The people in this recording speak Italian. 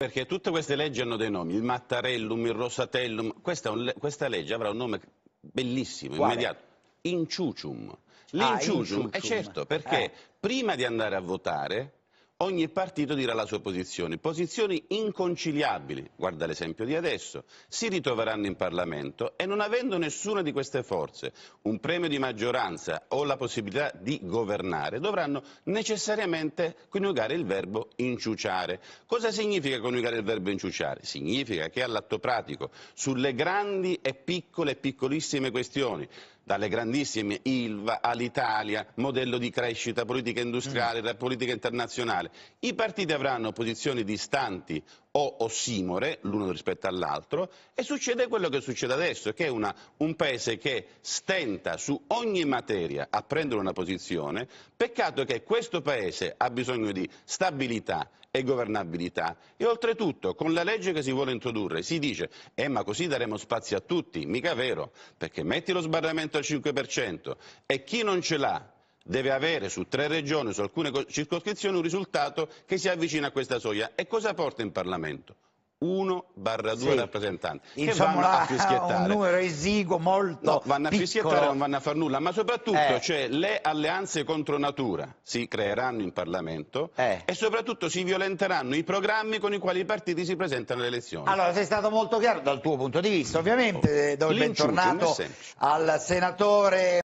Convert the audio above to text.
Perché tutte queste leggi hanno dei nomi, il Mattarellum, il Rosatellum, questa, un, questa legge avrà un nome bellissimo, Quale? immediato, Inciucium. Ah, L'Inciucium, ah, eh, è certo, perché eh. prima di andare a votare ogni partito dirà la sua posizione, posizioni inconciliabili, guarda l'esempio di adesso, si ritroveranno in Parlamento e non avendo nessuna di queste forze un premio di maggioranza o la possibilità di governare, dovranno necessariamente coniugare il verbo inciuciare. Cosa significa coniugare il verbo inciuciare? Significa che all'atto pratico, sulle grandi e piccole e piccolissime questioni, dalle grandissime Ilva all'Italia, modello di crescita, politica industriale, mm. politica internazionale. I partiti avranno posizioni distanti o ossimore l'uno rispetto all'altro e succede quello che succede adesso, che è una, un paese che stenta su ogni materia a prendere una posizione, peccato che questo paese ha bisogno di stabilità e governabilità e oltretutto con la legge che si vuole introdurre si dice eh ma così daremo spazio a tutti, mica vero, perché metti lo sbarramento al 5% e chi non ce l'ha deve avere su tre regioni, su alcune circoscrizioni, un risultato che si avvicina a questa soglia. E cosa porta in Parlamento? 1 barra 2 sì. rappresentanti che Insomma, vanno a fischiettare ah, un numero esiguo molto no, vanno a piccolo. fischiettare non vanno a far nulla ma soprattutto eh. cioè, le alleanze contro natura si creeranno in Parlamento eh. e soprattutto si violenteranno i programmi con i quali i partiti si presentano alle elezioni allora sei stato molto chiaro dal tuo punto di vista ovviamente oh. do il bentornato al senatore